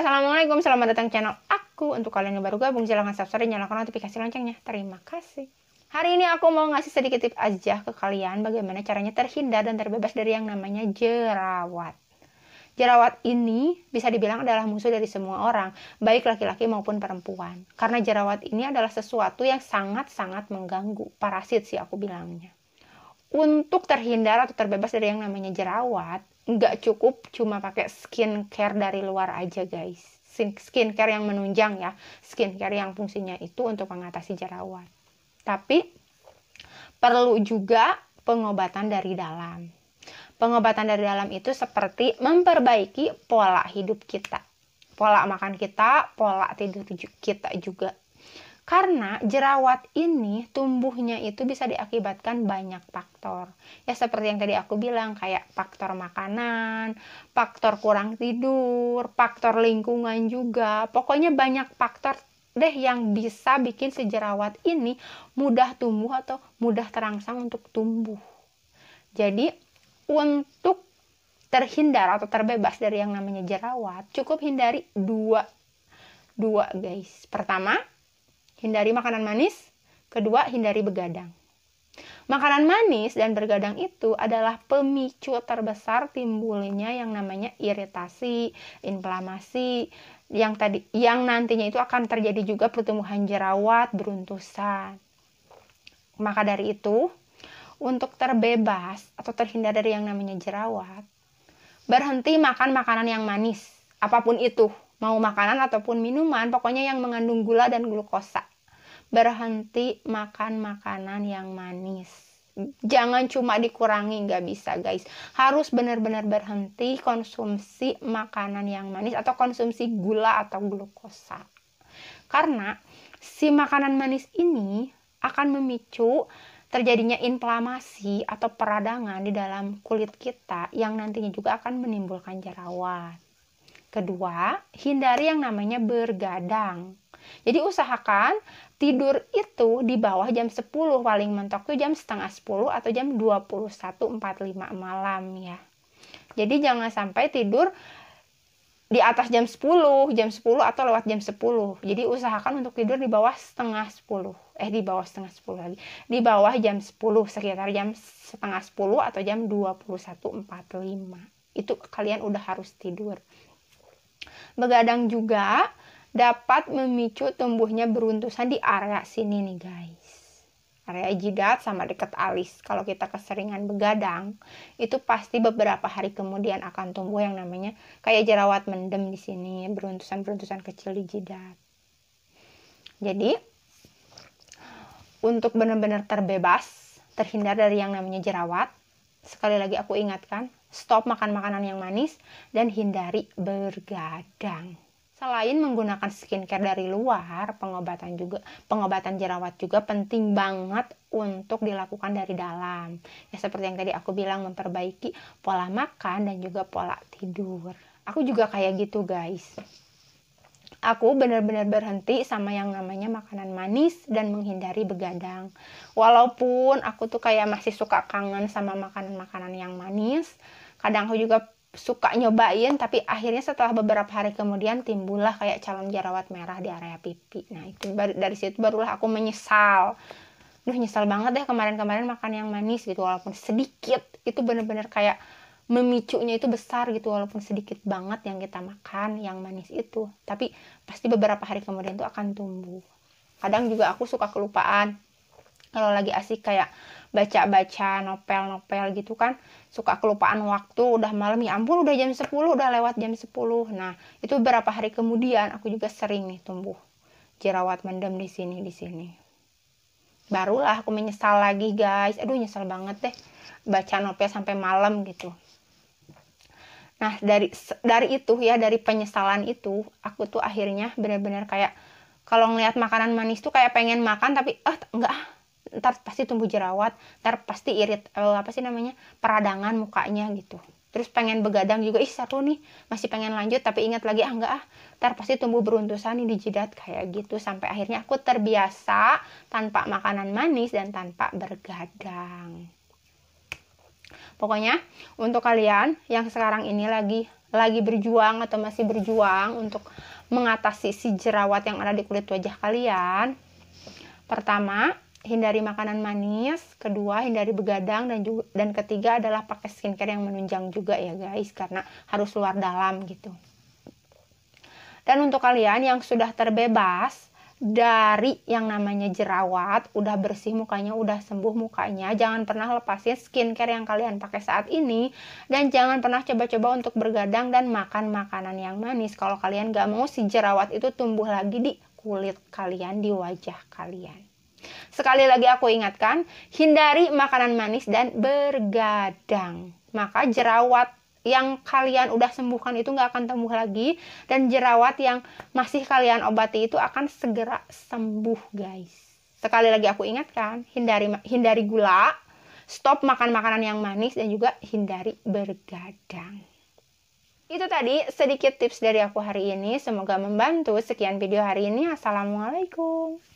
Assalamualaikum, selamat datang di channel aku. Untuk kalian yang baru gabung, silahkan subscribe, dan nyalakan notifikasi loncengnya. Terima kasih. Hari ini aku mau ngasih sedikit tips aja ke kalian bagaimana caranya terhindar dan terbebas dari yang namanya jerawat. Jerawat ini bisa dibilang adalah musuh dari semua orang, baik laki-laki maupun perempuan. Karena jerawat ini adalah sesuatu yang sangat-sangat mengganggu, parasit sih aku bilangnya. Untuk terhindar atau terbebas dari yang namanya jerawat, nggak cukup cuma pakai skincare dari luar aja guys skincare yang menunjang ya skincare yang fungsinya itu untuk mengatasi jerawat tapi perlu juga pengobatan dari dalam pengobatan dari dalam itu seperti memperbaiki pola hidup kita pola makan kita pola tidur kita juga karena jerawat ini tumbuhnya itu bisa diakibatkan banyak faktor. Ya seperti yang tadi aku bilang kayak faktor makanan, faktor kurang tidur, faktor lingkungan juga. Pokoknya banyak faktor deh yang bisa bikin si jerawat ini mudah tumbuh atau mudah terangsang untuk tumbuh. Jadi untuk terhindar atau terbebas dari yang namanya jerawat, cukup hindari dua dua guys. Pertama, hindari makanan manis. Kedua, hindari begadang. Makanan manis dan bergadang itu adalah pemicu terbesar timbulnya yang namanya iritasi, inflamasi, yang tadi yang nantinya itu akan terjadi juga pertumbuhan jerawat, beruntusan. Maka dari itu, untuk terbebas atau terhindar dari yang namanya jerawat, berhenti makan makanan yang manis, apapun itu, mau makanan ataupun minuman, pokoknya yang mengandung gula dan glukosa berhenti makan makanan yang manis jangan cuma dikurangi nggak bisa guys harus benar-benar berhenti konsumsi makanan yang manis atau konsumsi gula atau glukosa karena si makanan manis ini akan memicu terjadinya inflamasi atau peradangan di dalam kulit kita yang nantinya juga akan menimbulkan jerawat Kedua, hindari yang namanya bergadang. Jadi usahakan tidur itu di bawah jam 10 paling mentok tuh jam setengah 10 atau jam 21.45 malam ya. Jadi jangan sampai tidur di atas jam 10, jam 10 atau lewat jam 10. Jadi usahakan untuk tidur di bawah setengah 10. Eh di bawah setengah 10 lagi. Di bawah jam 10, sekitar jam setengah 10 atau jam 21.45. Itu kalian udah harus tidur. Begadang juga dapat memicu tumbuhnya beruntusan di area sini nih guys. Area jidat sama dekat alis. Kalau kita keseringan begadang, itu pasti beberapa hari kemudian akan tumbuh yang namanya kayak jerawat mendem di sini, beruntusan-beruntusan kecil di jidat. Jadi, untuk benar-benar terbebas, terhindar dari yang namanya jerawat, sekali lagi aku ingatkan, stop makan makanan yang manis, dan hindari bergadang. Selain menggunakan skincare dari luar, pengobatan juga pengobatan jerawat juga penting banget untuk dilakukan dari dalam. Ya seperti yang tadi aku bilang memperbaiki pola makan dan juga pola tidur. Aku juga kayak gitu, guys aku benar-benar berhenti sama yang namanya makanan manis dan menghindari begadang. Walaupun aku tuh kayak masih suka kangen sama makanan-makanan yang manis, kadang aku juga suka nyobain tapi akhirnya setelah beberapa hari kemudian timbullah kayak calon jerawat merah di area pipi nah itu dari situ barulah aku menyesal duh nyesal banget deh kemarin-kemarin makan yang manis gitu walaupun sedikit itu bener-bener kayak memicunya itu besar gitu walaupun sedikit banget yang kita makan yang manis itu tapi pasti beberapa hari kemudian itu akan tumbuh kadang juga aku suka kelupaan kalau lagi asik kayak baca-baca novel-novel gitu kan suka kelupaan waktu udah malam ya ampun udah jam 10 udah lewat jam 10 nah itu berapa hari kemudian aku juga sering nih tumbuh jerawat mendem di sini di sini barulah aku menyesal lagi guys aduh nyesal banget deh baca novel sampai malam gitu nah dari dari itu ya dari penyesalan itu aku tuh akhirnya benar-benar kayak kalau ngelihat makanan manis tuh kayak pengen makan tapi eh, enggak ntar pasti tumbuh jerawat ntar pasti irit eh, apa sih namanya peradangan mukanya gitu terus pengen begadang juga ih satu nih masih pengen lanjut tapi ingat lagi ah enggak ah ntar pasti tumbuh beruntusan nih di jidat kayak gitu sampai akhirnya aku terbiasa tanpa makanan manis dan tanpa bergadang pokoknya untuk kalian yang sekarang ini lagi lagi berjuang atau masih berjuang untuk mengatasi si jerawat yang ada di kulit wajah kalian pertama hindari makanan manis, kedua hindari begadang dan juga, dan ketiga adalah pakai skincare yang menunjang juga ya guys karena harus luar dalam gitu. Dan untuk kalian yang sudah terbebas dari yang namanya jerawat, udah bersih mukanya, udah sembuh mukanya, jangan pernah lepasin skincare yang kalian pakai saat ini dan jangan pernah coba-coba untuk bergadang dan makan makanan yang manis kalau kalian gak mau si jerawat itu tumbuh lagi di kulit kalian, di wajah kalian. Sekali lagi aku ingatkan, hindari makanan manis dan bergadang. Maka jerawat yang kalian udah sembuhkan itu nggak akan tumbuh lagi dan jerawat yang masih kalian obati itu akan segera sembuh guys. Sekali lagi aku ingatkan, hindari hindari gula, stop makan makanan yang manis dan juga hindari bergadang. Itu tadi sedikit tips dari aku hari ini. Semoga membantu. Sekian video hari ini. Assalamualaikum.